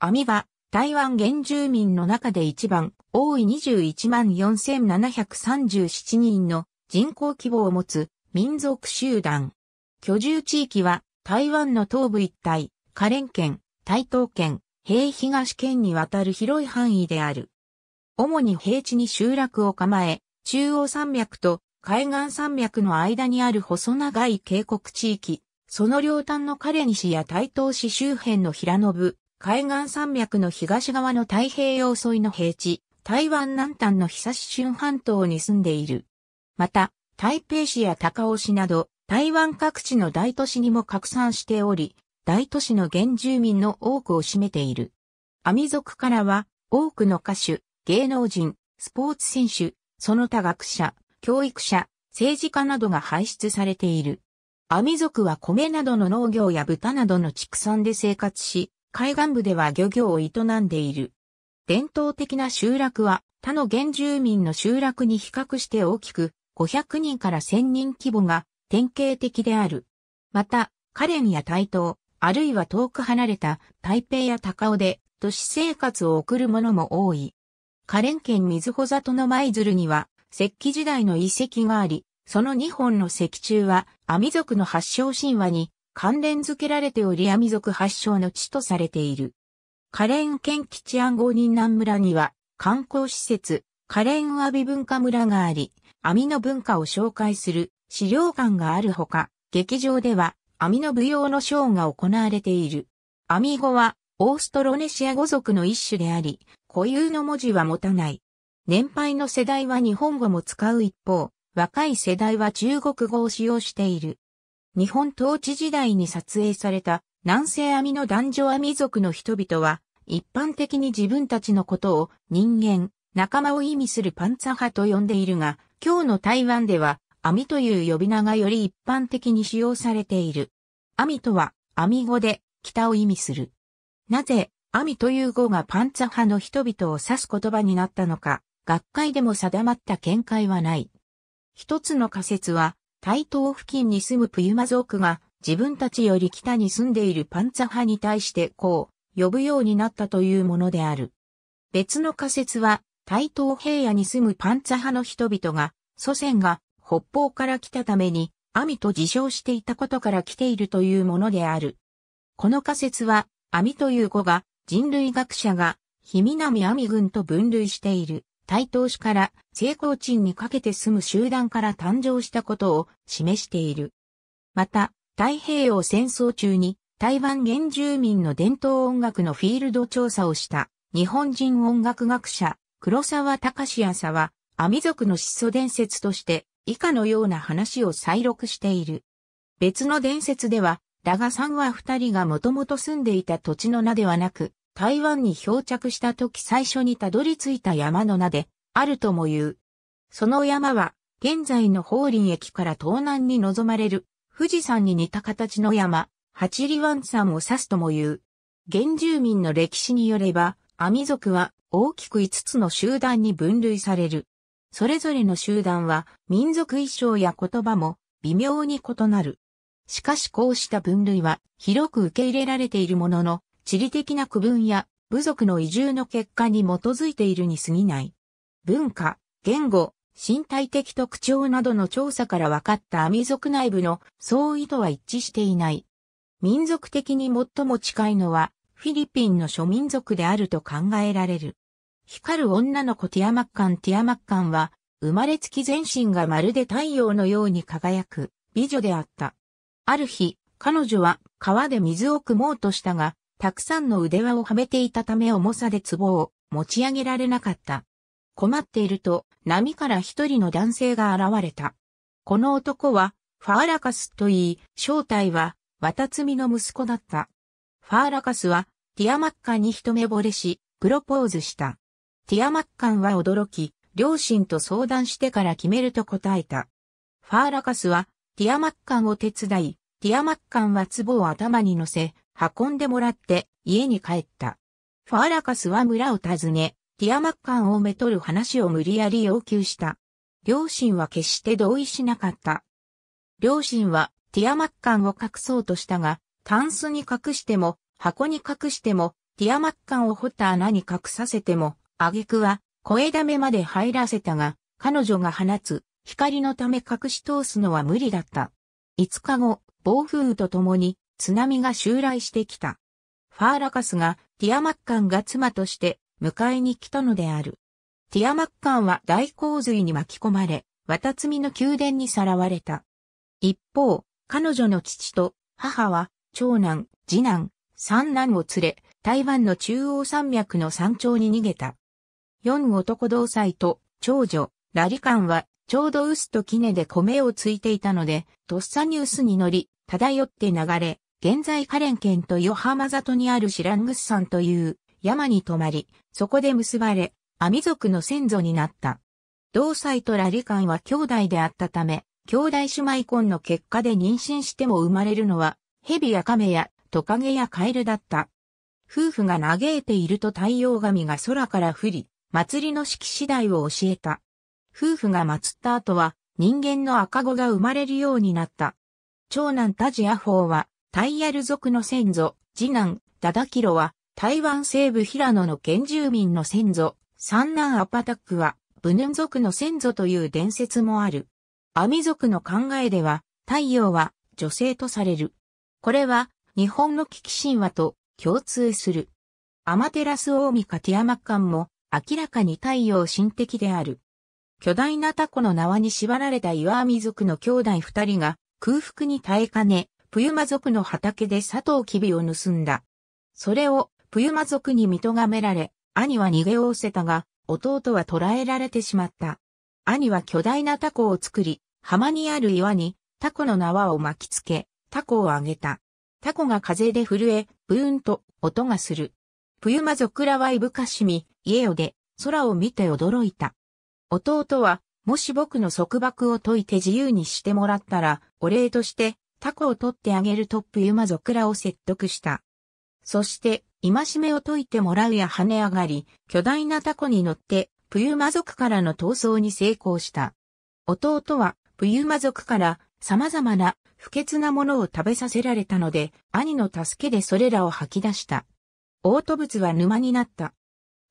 網は台湾原住民の中で一番多い21万4737人の人口規模を持つ民族集団。居住地域は台湾の東部一帯、花蓮県、台東県、平東県にわたる広い範囲である。主に平地に集落を構え、中央山脈と海岸山脈の間にある細長い渓谷地域、その両端のカレ西や台東市周辺の平野部、海岸山脈の東側の太平洋沿いの平地、台湾南端の久し春半島に住んでいる。また、台北市や高雄市など、台湾各地の大都市にも拡散しており、大都市の原住民の多くを占めている。アミ族からは、多くの歌手、芸能人、スポーツ選手、その他学者、教育者、政治家などが輩出されている。アミ族は米などの農業や豚などの畜産で生活し、海岸部では漁業を営んでいる。伝統的な集落は他の原住民の集落に比較して大きく、500人から1000人規模が典型的である。また、カレンや台東、あるいは遠く離れた台北や高尾で都市生活を送る者も多い。カレン県水穂里の舞鶴には石器時代の遺跡があり、その2本の石柱は阿弥族の発祥神話に関連付けられておりアミ族発祥の地とされている。カレン県吉安合人南村には観光施設、カレンアビ文化村があり、網の文化を紹介する資料館があるほか、劇場では網の舞踊のショーが行われている。網語はオーストロネシア語族の一種であり、固有の文字は持たない。年配の世代は日本語も使う一方、若い世代は中国語を使用している。日本統治時代に撮影された南西網の男女網族の人々は、一般的に自分たちのことを人間、仲間を意味するパンツァ派と呼んでいるが、今日の台湾では、網という呼び名がより一般的に使用されている。網とは、網語で、北を意味する。なぜ、網という語がパンツァ派の人々を指す言葉になったのか、学会でも定まった見解はない。一つの仮説は、台東付近に住むプユマ族が自分たちより北に住んでいるパンツァ派に対してこう呼ぶようになったというものである。別の仮説は、台東平野に住むパンツァ派の人々が、祖先が北方から来たために、アミと自称していたことから来ているというものである。この仮説は、アミという語が人類学者が、ひみなみアミ群と分類している。台東市から成功鎮にかけて住む集団から誕生したことを示している。また、太平洋戦争中に台湾原住民の伝統音楽のフィールド調査をした日本人音楽学者黒沢隆康はアミ族の始祖伝説として以下のような話を再録している。別の伝説では、ダガさんは二人がもともと住んでいた土地の名ではなく、台湾に漂着した時最初にたどり着いた山の名で、あるとも言う。その山は、現在の法輪駅から東南に望まれる、富士山に似た形の山、八里湾山を指すとも言う。原住民の歴史によれば、阿弥族は大きく5つの集団に分類される。それぞれの集団は民族衣装や言葉も微妙に異なる。しかしこうした分類は広く受け入れられているものの、地理的な区分や部族の移住の結果に基づいているに過ぎない。文化、言語、身体的特徴などの調査から分かったアミ族内部の相違とは一致していない。民族的に最も近いのはフィリピンの諸民族であると考えられる。光る女の子ティアマッカンティアマッカンは生まれつき全身がまるで太陽のように輝く美女であった。ある日、彼女は川で水を汲もうとしたが、たくさんの腕輪をはめていたため重さで壺を持ち上げられなかった。困っていると、波から一人の男性が現れた。この男は、ファーラカスと言い、正体は、ワタツミの息子だった。ファーラカスは、ティアマッカンに一目惚れし、プロポーズした。ティアマッカンは驚き、両親と相談してから決めると答えた。ファーラカスは、ティアマッカンを手伝い、ティアマッカンは壺を頭に乗せ、運んでもらって家に帰った。ファーラカスは村を訪ね、ティアマッカンをめとる話を無理やり要求した。両親は決して同意しなかった。両親はティアマッカンを隠そうとしたが、タンスに隠しても、箱に隠しても、ティアマッカンを掘った穴に隠させても、挙句は、声だめまで入らせたが、彼女が放つ、光のため隠し通すのは無理だった。5日後、暴風雨と共に、津波が襲来してきた。ファーラカスがティアマッカンが妻として迎えに来たのである。ティアマッカンは大洪水に巻き込まれ、綿摘みの宮殿にさらわれた。一方、彼女の父と母は長男、次男、三男を連れ、台湾の中央山脈の山頂に逃げた。四男同妻と長女、ラリカンはちょうど臼と杵で米をついていたので、とっさに臼に乗り、漂って流れ、現在カレン県とヨハマ里にあるシラングス山という山に泊まり、そこで結ばれ、アミ族の先祖になった。同妻とラリカンは兄弟であったため、兄弟姉妹婚の結果で妊娠しても生まれるのは、蛇や亀やトカゲやカエルだった。夫婦が嘆いていると太陽神が空から降り、祭りの式次第を教えた。夫婦が祀った後は、人間の赤子が生まれるようになった。長男タジアホーは、タイヤル族の先祖、次男、ダダキロは、台湾西部平野の原住民の先祖、三男アパタックは、ブヌン族の先祖という伝説もある。アミ族の考えでは、太陽は女性とされる。これは、日本の危機神話と共通する。アマテラスオオミカティアマッカンも、明らかに太陽神的である。巨大なタコの縄に縛られた岩網族の兄弟二人が空腹に耐えかね、プユマ族の畑でサトウキビを盗んだ。それをプユマ族に見とがめられ、兄は逃げおおせたが、弟は捕らえられてしまった。兄は巨大なタコを作り、浜にある岩にタコの縄を巻きつけ、タコをあげた。タコが風で震え、ブーンと音がする。プユマ族らはいぶかしみ、家をで空を見て驚いた。弟は、もし僕の束縛を解いて自由にしてもらったら、お礼としてタコを取ってあげるトップユマゾクラを説得した。そして、戒めを解いてもらうや跳ね上がり、巨大なタコに乗って、プユマ族からの逃走に成功した。弟は、プユマ族から様々な不潔なものを食べさせられたので、兄の助けでそれらを吐き出した。嘔吐物は沼になった。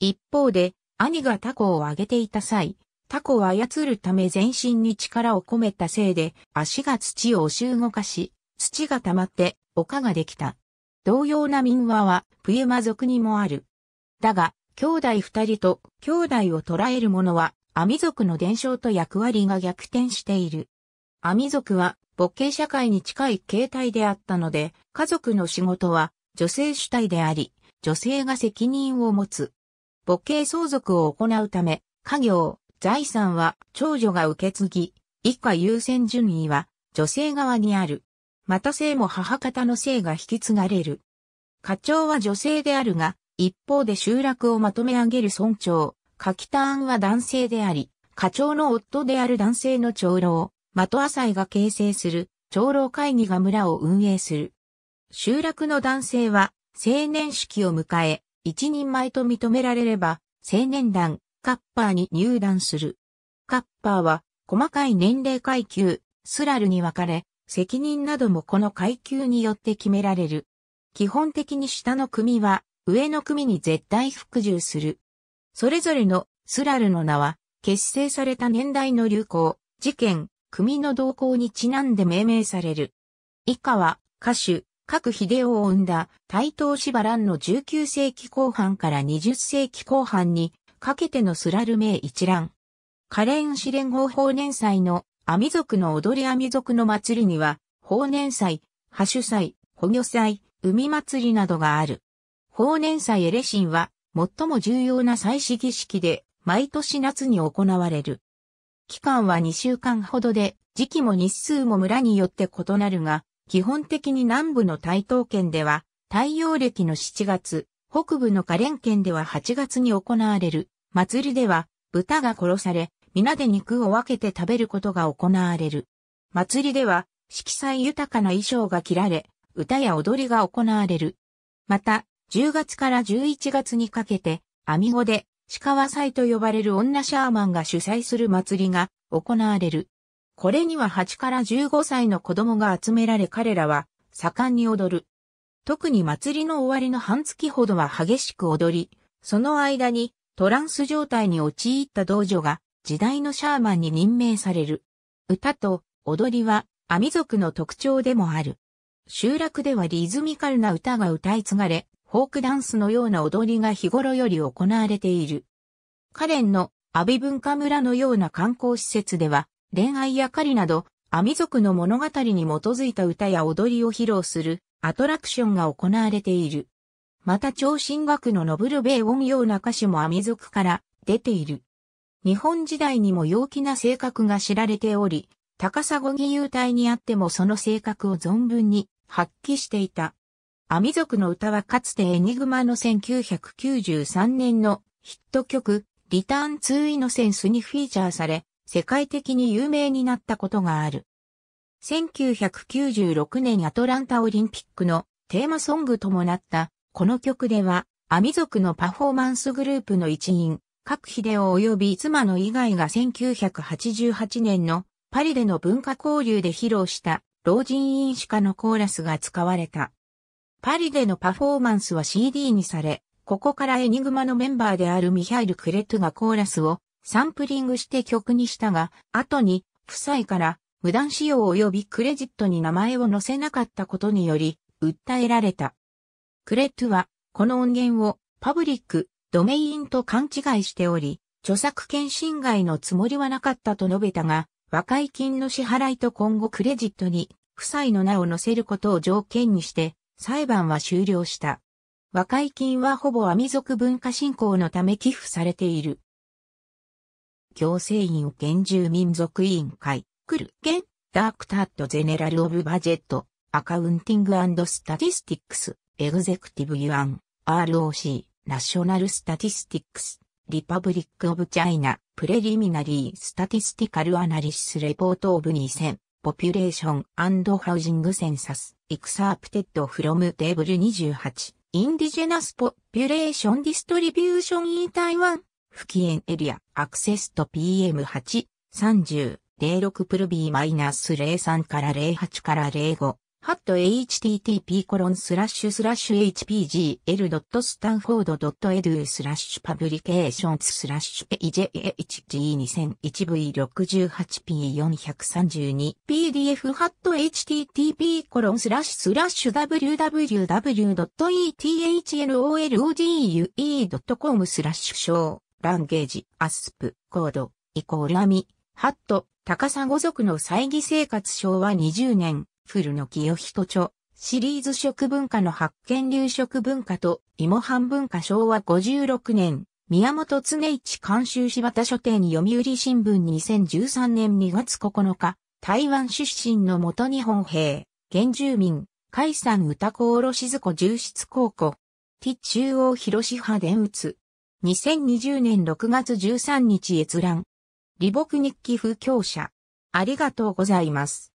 一方で、兄がタコをあげていた際、タコを操るため全身に力を込めたせいで、足が土を押し動かし、土が溜まって、丘ができた。同様な民話は、プ間マ族にもある。だが、兄弟二人と兄弟を捕らえる者は、アミ族の伝承と役割が逆転している。アミ族は、母系社会に近い形態であったので、家族の仕事は、女性主体であり、女性が責任を持つ。母系相続を行うため、家業、財産は長女が受け継ぎ、以下優先順位は女性側にある。また姓も母方の姓が引き継がれる。課長は女性であるが、一方で集落をまとめ上げる村長、柿田案は男性であり、課長の夫である男性の長老、的浅井が形成する長老会議が村を運営する。集落の男性は成年式を迎え、一人前と認められれば、青年団、カッパーに入団する。カッパーは、細かい年齢階級、スラルに分かれ、責任などもこの階級によって決められる。基本的に下の組は、上の組に絶対服従する。それぞれのスラルの名は、結成された年代の流行、事件、組の動向にちなんで命名される。以下は、歌手、各秀夫を生んだ、対等芝蘭の19世紀後半から20世紀後半にかけてのスラル名一覧。カレン試練号法年祭の、アミ族の踊りアミ族の祭りには、法年祭、ハシュ祭、保魚祭、海祭りなどがある。法年祭エレシンは、最も重要な祭祀儀式で、毎年夏に行われる。期間は2週間ほどで、時期も日数も村によって異なるが、基本的に南部の台東県では、太陽暦の7月、北部のカレン県では8月に行われる。祭りでは、豚が殺され、皆で肉を分けて食べることが行われる。祭りでは、色彩豊かな衣装が着られ、歌や踊りが行われる。また、10月から11月にかけて、アミゴで、鹿和祭と呼ばれる女シャーマンが主催する祭りが行われる。これには8から15歳の子供が集められ彼らは盛んに踊る。特に祭りの終わりの半月ほどは激しく踊り、その間にトランス状態に陥った道女が時代のシャーマンに任命される。歌と踊りはアミ族の特徴でもある。集落ではリズミカルな歌が歌い継がれ、フォークダンスのような踊りが日頃より行われている。カレンのアビ文化村のような観光施設では、恋愛や狩りなど、アミ族の物語に基づいた歌や踊りを披露するアトラクションが行われている。また超新学のノブルベンヨ用な歌詞もアミ族から出ている。日本時代にも陽気な性格が知られており、高砂義勇隊にあってもその性格を存分に発揮していた。アミ族の歌はかつてエニグマの1993年のヒット曲、リターン・ツー・イノセンスにフィーチャーされ、世界的に有名になったことがある。1996年アトランタオリンピックのテーマソングともなったこの曲では、アミ族のパフォーマンスグループの一員、各秀夫及び妻の以外が1988年のパリでの文化交流で披露した老人因子化のコーラスが使われた。パリでのパフォーマンスは CD にされ、ここからエニグマのメンバーであるミハイル・クレットがコーラスをサンプリングして曲にしたが、後に夫妻から無断使用及びクレジットに名前を載せなかったことにより、訴えられた。クレットは、この音源をパブリック、ドメインと勘違いしており、著作権侵害のつもりはなかったと述べたが、和解金の支払いと今後クレジットに、夫妻の名を載せることを条件にして、裁判は終了した。和解金はほぼアミ族文化振興のため寄付されている。行政院原住民族委員会、クルゲン、ダークタットゼネラルオブバジェット、アカウンティングスタティスティックス。エグゼクティブ・ユアン、ROC、ナショナル・スタティスティックス、リパブリック・オブ・チャイナ、プレリミナリー・スタティスティカル・アナリシス・レポート・オブ・2000、ポピュレーション・アンド・ハウジング・センサス、エクサープテッド・フロム・テーブル28、インディジェナス・ポピュレーション・ディストリビューション・イン・台湾、不機嫌エリア、アクセスと PM8、30、06プルビーマイナス0 3から08から05、ハット http コロンスラッシュスラッシュ hpgl.stanford.edu スラッシュパブリケーションスラッシュ E j h g 2 0 0 1 v 6 8 p 4 3 2 pdf ハット http コロンスラッシュスラッシュ w w w e t h L o l o d u e c o m スラッシュショーランゲージアスプコードイコールアミハット高さ5族の猜疑生活昭和20年フルの清人著、シリーズ食文化の発見流食文化と芋半文化昭和56年、宮本常一監修柴田書店読売新聞2013年2月9日、台湾出身の元日本兵、原住民、海産歌子おろしずこ重室高校、ティ中央広志派伝つ。2020年6月13日閲覧。李牧日記風教者。ありがとうございます。